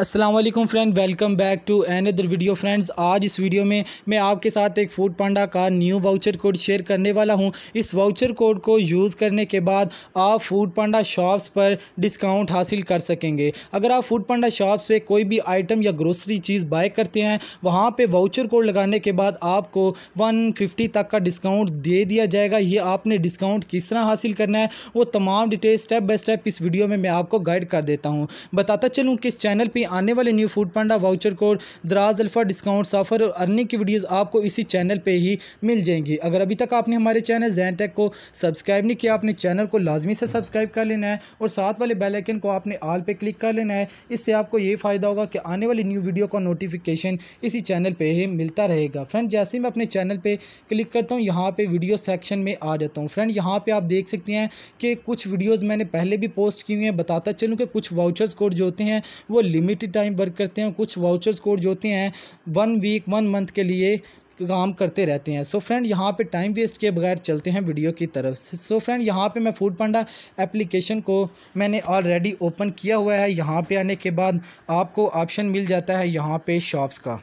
Aslam friend welcome back to another video friends आज इस video में मैं आपके साथ एक फूड पांडा का न्यू वाउचर कोड शेयर करने वाला हूं इस वाउचर कोड को यूज़ करने के बाद आप फूड पांडा शॉप्स पर डिस्काउंट हासिल कर सकेंगे अगर आप फूड पांडा शॉप्स पे कोई भी आइटम या ग्रोसरी चीज़ बाय करते हैं वहाँ पर वाउचर कोड लगाने के बाद आपको वन फिफ्टी तक का डिस्काउंट दे दिया जाएगा ये आपने डिस्काउंट किस तरह हासिल करना है वो तमाम डिटेल स्टेप बाई स्टेप इस वीडियो में मैं आपको गाइड कर देता हूँ बताता चलूँ किस चैनल पर में आने वाले new Foodpanda voucher code Daraz alpha discount offer और अर्निंग की वीडियोज़ आपको इसी चैनल पर ही मिल जाएंगी अगर अभी तक आपने हमारे चैनल जैन टेक को सब्सक्राइब नहीं किया अपने चैनल को लाजमी से सब्सक्राइब कर लेना है और साथ वाले बेलाइकन को आपने आल पर क्लिक कर लेना है इससे आपको ये फ़ायदा होगा कि आने वाली न्यू वीडियो का नोटिफिकेशन इसी चैनल पर ही मिलता रहेगा फ्रेंड जैसे मैं अपने चैनल पर क्लिक करता हूँ यहाँ पर वीडियो सेक्शन में आ जाता हूँ फ्रेंड यहाँ पर आप देख सकते हैं कि कुछ वीडियोज़ मैंने पहले भी पोस्ट की हुई हैं बताता चलूँ कि कुछ वाउचर्स कोड जो होते हैं वो लिमिट लिमिटेड टाइम वर्क करते हैं कुछ वाउचर्स कोड जो होते हैं वन वीक वन मंथ के लिए काम करते रहते हैं सो फ्रेंड यहाँ पे टाइम वेस्ट के बगैर चलते हैं वीडियो की तरफ सो फ्रेंड यहाँ पे मैं फूड पांडा एप्लीकेशन को मैंने ऑलरेडी ओपन किया हुआ है यहाँ पे आने के बाद आपको ऑप्शन मिल जाता है यहाँ पे शॉप्स का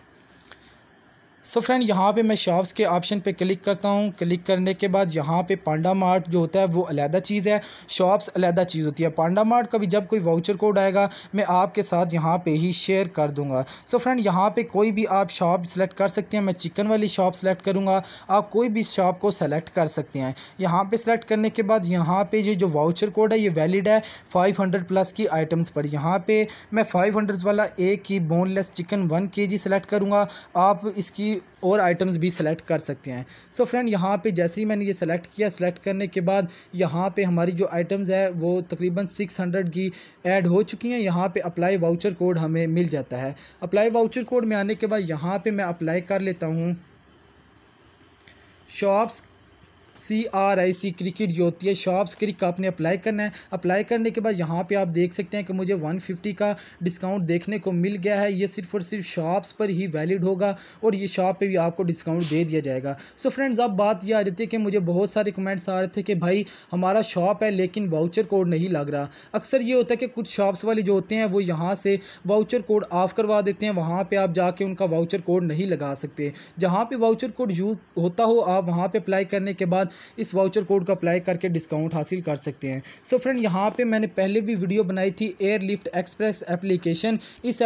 सो so फ्रेंड यहाँ पे मैं शॉप्स के ऑप्शन पे क्लिक करता हूँ क्लिक करने के बाद यहाँ पे पांडा मार्ट जो होता है वो अलहदा चीज़ है शॉप्स अलहदा चीज़ होती है पांडा मार्ट का भी जब कोई वाउचर कोड आएगा मैं आपके साथ यहाँ पे ही शेयर कर दूँगा सो फ्रेंड यहाँ पे कोई भी आप शॉप सेलेक्ट कर सकते हैं मैं चिकन वाली शॉप सेलेक्ट करूँगा आप कोई भी शॉप को सेलेक्ट कर सकते हैं यहाँ पर सेलेक्ट करने के बाद यहाँ पर ये जो वाउचर कोड है ये वैलिड है फाइव प्लस की आइटम्स पर यहाँ पर मैं फाइव वाला एक ही बोनलेस चिकन वन के सेलेक्ट करूँगा आप इसकी की और आइटम्स भी सेलेक्ट कर सकते हैं सो फ्रेंड यहाँ पे जैसे ही मैंने ये सेलेक्ट किया सेलेक्ट करने के बाद यहाँ पे हमारी जो आइटम्स है वो तकरीबन 600 की ऐड हो चुकी हैं यहाँ पे अप्लाई वाउचर कोड हमें मिल जाता है अप्लाई वाउचर कोड में आने के बाद यहाँ पर मैं अप्लाई कर लेता हूँ shops C R I C cricket जो होती है शॉप्स क्रिक का आपने अप्लाई करना है अप्लाई करने के बाद यहाँ पे आप देख सकते हैं कि मुझे 150 का डिस्काउंट देखने को मिल गया है ये सिर्फ और सिर्फ शॉप्स पर ही वैलिड होगा और ये शॉप पे भी आपको डिस्काउंट दे दिया जाएगा सो so फ्रेंड्स अब बात ये आ रही थी कि मुझे बहुत सारे कमेंट्स आ रहे थे कि भाई हमारा शॉप है लेकिन वाउचर कोड नहीं लग रहा अक्सर ये होता है कि कुछ शॉप्स वाले जो होते हैं वो यहाँ से वाउचर कोड ऑफ़ करवा देते हैं वहाँ पर आप जाके उनका वाउचर कोड नहीं लगा सकते जहाँ पर वाउचर कोड यूज़ होता हो आप वहाँ पर अप्लाई करने के बाद बाद इस वाउचर कोड को अप्लाई करके डिस्काउंट हासिल कर सकते हैं सो फ्रेंड यहाँ पर मैंने पहले भी वीडियो बनाई थी एयरलिफ्ट एक्सप्रेस एप्लीकेशन इस